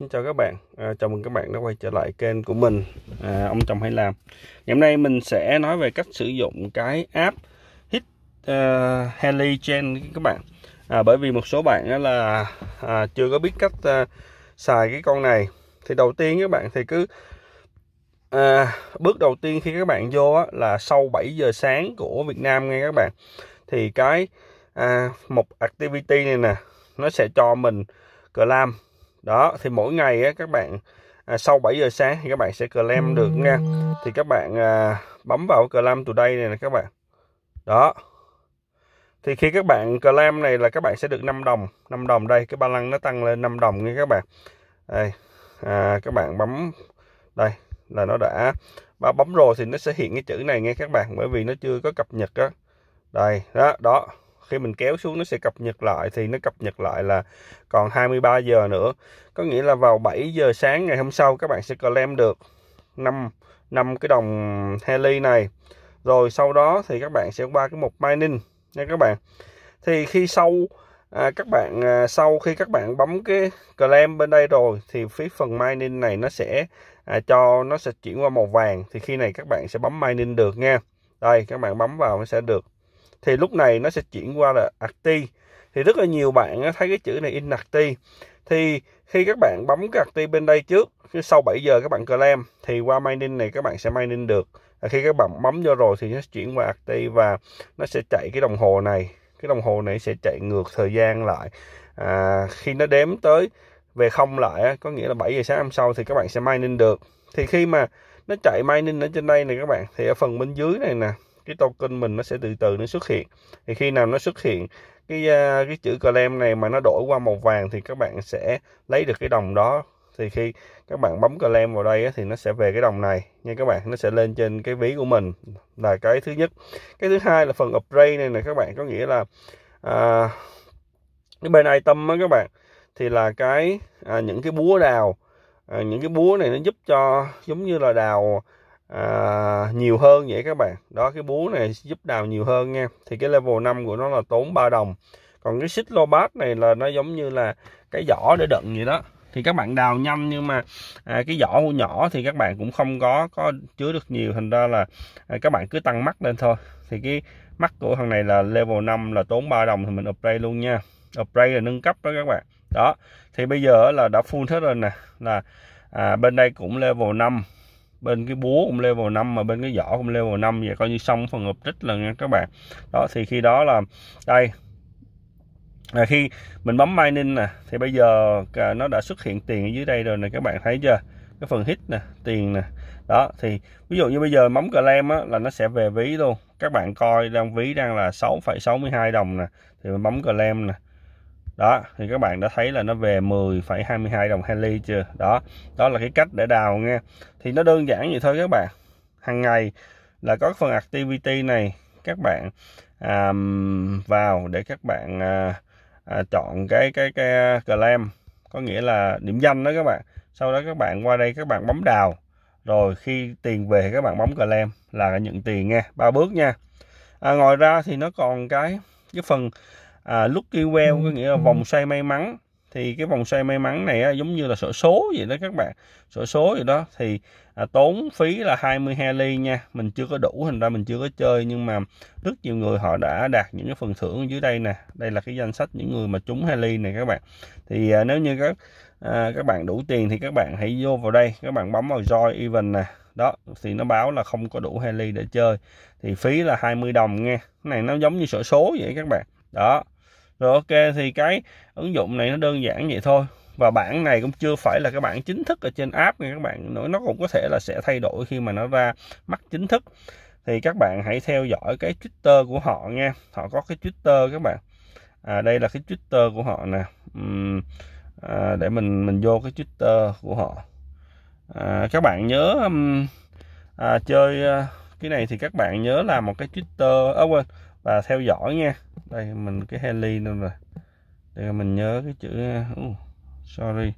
Xin chào các bạn, à, chào mừng các bạn đã quay trở lại kênh của mình à, Ông Chồng Hay Làm Ngày hôm nay mình sẽ nói về cách sử dụng cái app Hit uh, Heli Gen các bạn à, Bởi vì một số bạn là à, chưa có biết cách à, xài cái con này Thì đầu tiên các bạn thì cứ à, Bước đầu tiên khi các bạn vô là sau 7 giờ sáng của Việt Nam nghe các bạn Thì cái à, một activity này nè Nó sẽ cho mình clam đó thì mỗi ngày á, các bạn à, sau 7 giờ sáng thì các bạn sẽ claim được nha thì các bạn à, bấm vào claim đây này nè các bạn đó thì khi các bạn claim này là các bạn sẽ được 5 đồng 5 đồng đây cái ba lăng nó tăng lên 5 đồng nha các bạn đây à, các bạn bấm đây là nó đã ba bấm rồi thì nó sẽ hiện cái chữ này nghe các bạn bởi vì nó chưa có cập nhật á đây đó đó khi mình kéo xuống nó sẽ cập nhật lại thì nó cập nhật lại là còn 23 giờ nữa có nghĩa là vào 7 giờ sáng ngày hôm sau các bạn sẽ claim được 5 năm cái đồng heli này rồi sau đó thì các bạn sẽ qua cái mục mining nha các bạn thì khi sau à, các bạn à, sau khi các bạn bấm cái claim bên đây rồi thì phía phần mining này nó sẽ à, cho nó sẽ chuyển qua màu vàng thì khi này các bạn sẽ bấm mining được nha đây các bạn bấm vào nó sẽ được thì lúc này nó sẽ chuyển qua là active thì rất là nhiều bạn thấy cái chữ này inactive thì khi các bạn bấm cái active bên đây trước sau 7 giờ các bạn claim thì qua mining này các bạn sẽ mining được à, khi các bạn bấm vô rồi thì nó chuyển qua active và nó sẽ chạy cái đồng hồ này cái đồng hồ này sẽ chạy ngược thời gian lại à, khi nó đếm tới về không lại có nghĩa là 7 giờ sáng hôm sau thì các bạn sẽ mining được thì khi mà nó chạy mining ở trên đây này các bạn thì ở phần bên dưới này nè cái token mình nó sẽ từ từ nó xuất hiện thì khi nào nó xuất hiện cái à, cái chữ claim này mà nó đổi qua màu vàng thì các bạn sẽ lấy được cái đồng đó thì khi các bạn bấm claim vào đây thì nó sẽ về cái đồng này nha các bạn nó sẽ lên trên cái ví của mình là cái thứ nhất cái thứ hai là phần upgrade này nè các bạn có nghĩa là à, cái bên item á các bạn thì là cái à, những cái búa đào à, những cái búa này nó giúp cho giống như là đào à, nhiều hơn vậy các bạn đó cái búa này giúp đào nhiều hơn nha thì cái level 5 của nó là tốn 3 đồng còn cái xích lô bát này là nó giống như là cái giỏ để đựng vậy đó thì các bạn đào nhanh nhưng mà à, cái vỏ nhỏ thì các bạn cũng không có có chứa được nhiều thành ra là à, các bạn cứ tăng mắt lên thôi thì cái mắt của thằng này là level 5 là tốn 3 đồng thì mình upgrade luôn nha upgrade là nâng cấp đó các bạn đó thì bây giờ là đã full hết rồi nè là à, bên đây cũng level 5 bên cái búa cũng level 5 mà bên cái vỏ cũng level 5 vậy coi như xong phần hợp trích là nha các bạn đó thì khi đó là đây à, khi mình bấm mining nè thì bây giờ nó đã xuất hiện tiền ở dưới đây rồi nè các bạn thấy chưa cái phần hit nè tiền nè đó thì ví dụ như bây giờ bấm cờ lem á là nó sẽ về ví luôn các bạn coi đang ví đang là 6,62 đồng nè thì mình bấm cờ lem nè đó thì các bạn đã thấy là nó về 10,22 đồng hai chưa đó đó là cái cách để đào nghe thì nó đơn giản vậy thôi các bạn hàng ngày là có phần activity này các bạn à, vào để các bạn à, à, chọn cái cái cái à, claim có nghĩa là điểm danh đó các bạn sau đó các bạn qua đây các bạn bấm đào rồi khi tiền về các bạn bấm claim là nhận tiền nghe ba bước nha à, ngoài ra thì nó còn cái cái phần à, lucky well ừ. có nghĩa là vòng ừ. xoay may mắn thì cái vòng xoay may mắn này á, giống như là sổ số vậy đó các bạn sổ số vậy đó thì à, tốn phí là 22 ly nha mình chưa có đủ thành ra mình chưa có chơi nhưng mà rất nhiều người họ đã đạt những cái phần thưởng dưới đây nè đây là cái danh sách những người mà trúng 2 ly này các bạn thì à, nếu như các à, các bạn đủ tiền thì các bạn hãy vô vào đây các bạn bấm vào join event nè đó thì nó báo là không có đủ hai ly để chơi thì phí là 20 đồng nghe cái này nó giống như sổ số vậy các bạn đó rồi ok thì cái ứng dụng này nó đơn giản vậy thôi và bản này cũng chưa phải là cái bản chính thức ở trên app nha các bạn nó cũng có thể là sẽ thay đổi khi mà nó ra mắt chính thức thì các bạn hãy theo dõi cái Twitter của họ nha họ có cái Twitter các bạn à, đây là cái Twitter của họ nè uhm, à, để mình mình vô cái Twitter của họ à, các bạn nhớ um, à, chơi uh, cái này thì các bạn nhớ là một cái Twitter à, quên và theo dõi nha đây mình cái heli luôn rồi để mình nhớ cái chữ uh, sorry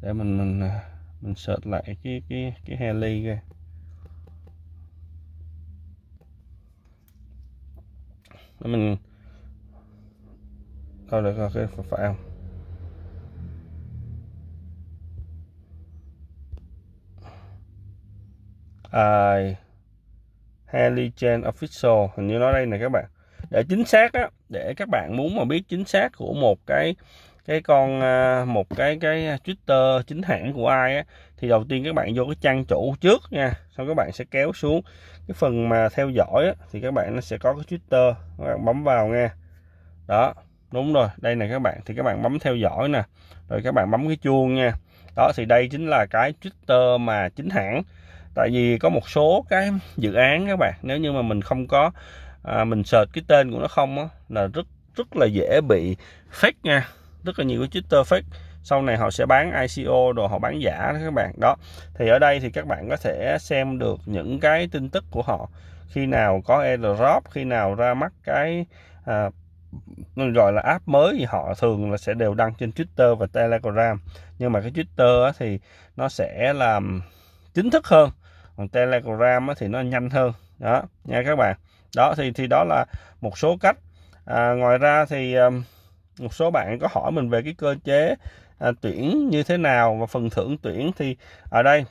để mình mình à, mình search lại cái cái cái heli kìa để mình coi được coi cái phải không à, Heligen Official hình như nó đây này các bạn để chính xác á để các bạn muốn mà biết chính xác của một cái cái con à, một cái cái Twitter chính hãng của ai á thì đầu tiên các bạn vô cái trang chủ trước nha sau các bạn sẽ kéo xuống cái phần mà theo dõi á, thì các bạn nó sẽ có cái Twitter các bạn bấm vào nghe đó đúng rồi đây này các bạn thì các bạn bấm theo dõi nè rồi các bạn bấm cái chuông nha đó thì đây chính là cái Twitter mà chính hãng tại vì có một số cái dự án các bạn nếu như mà mình không có à, mình search cái tên của nó không á là rất rất là dễ bị fake nha rất là nhiều cái twitter fake sau này họ sẽ bán ICO đồ họ bán giả đó các bạn đó thì ở đây thì các bạn có thể xem được những cái tin tức của họ khi nào có airdrop khi nào ra mắt cái à, gọi là app mới thì họ thường là sẽ đều đăng trên Twitter và Telegram nhưng mà cái Twitter thì nó sẽ làm chính thức hơn còn telegram thì nó nhanh hơn đó nha các bạn đó thì thì đó là một số cách à, ngoài ra thì một số bạn có hỏi mình về cái cơ chế à, tuyển như thế nào và phần thưởng tuyển thì ở đây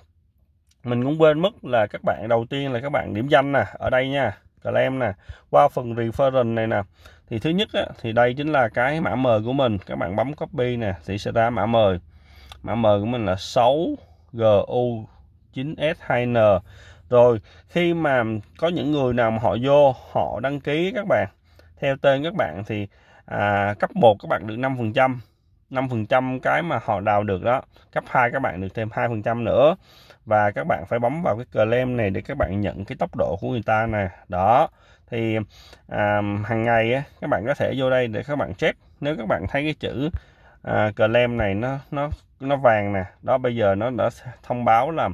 mình cũng quên mất là các bạn đầu tiên là các bạn điểm danh nè ở đây nha claim nè qua phần referral này nè thì thứ nhất á, thì đây chính là cái mã mời của mình các bạn bấm copy nè thì sẽ ra mã mời mã mời của mình là 6 gu 9S2N rồi khi mà có những người nào mà họ vô họ đăng ký các bạn theo tên các bạn thì à, cấp 1 các bạn được 5% 5% cái mà họ đào được đó cấp 2 các bạn được thêm 2% nữa và các bạn phải bấm vào cái claim này để các bạn nhận cái tốc độ của người ta nè đó thì à, hàng ngày á, các bạn có thể vô đây để các bạn check nếu các bạn thấy cái chữ à, claim này nó nó nó vàng nè đó bây giờ nó đã thông báo là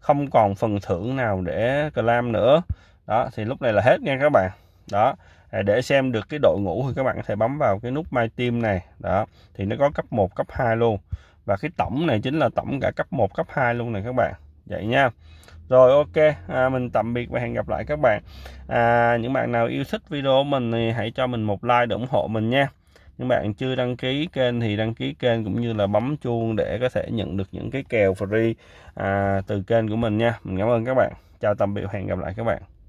không còn phần thưởng nào để clam nữa đó thì lúc này là hết nha các bạn đó à, để xem được cái đội ngũ thì các bạn có thể bấm vào cái nút My Team này đó thì nó có cấp 1 cấp 2 luôn và cái tổng này chính là tổng cả cấp 1 cấp 2 luôn này các bạn vậy nha rồi ok à, mình tạm biệt và hẹn gặp lại các bạn à, những bạn nào yêu thích video mình thì hãy cho mình một like để ủng hộ mình nha những bạn chưa đăng ký kênh thì đăng ký kênh cũng như là bấm chuông để có thể nhận được những cái kèo free à, từ kênh của mình nha mình cảm ơn các bạn chào tạm biệt hẹn gặp lại các bạn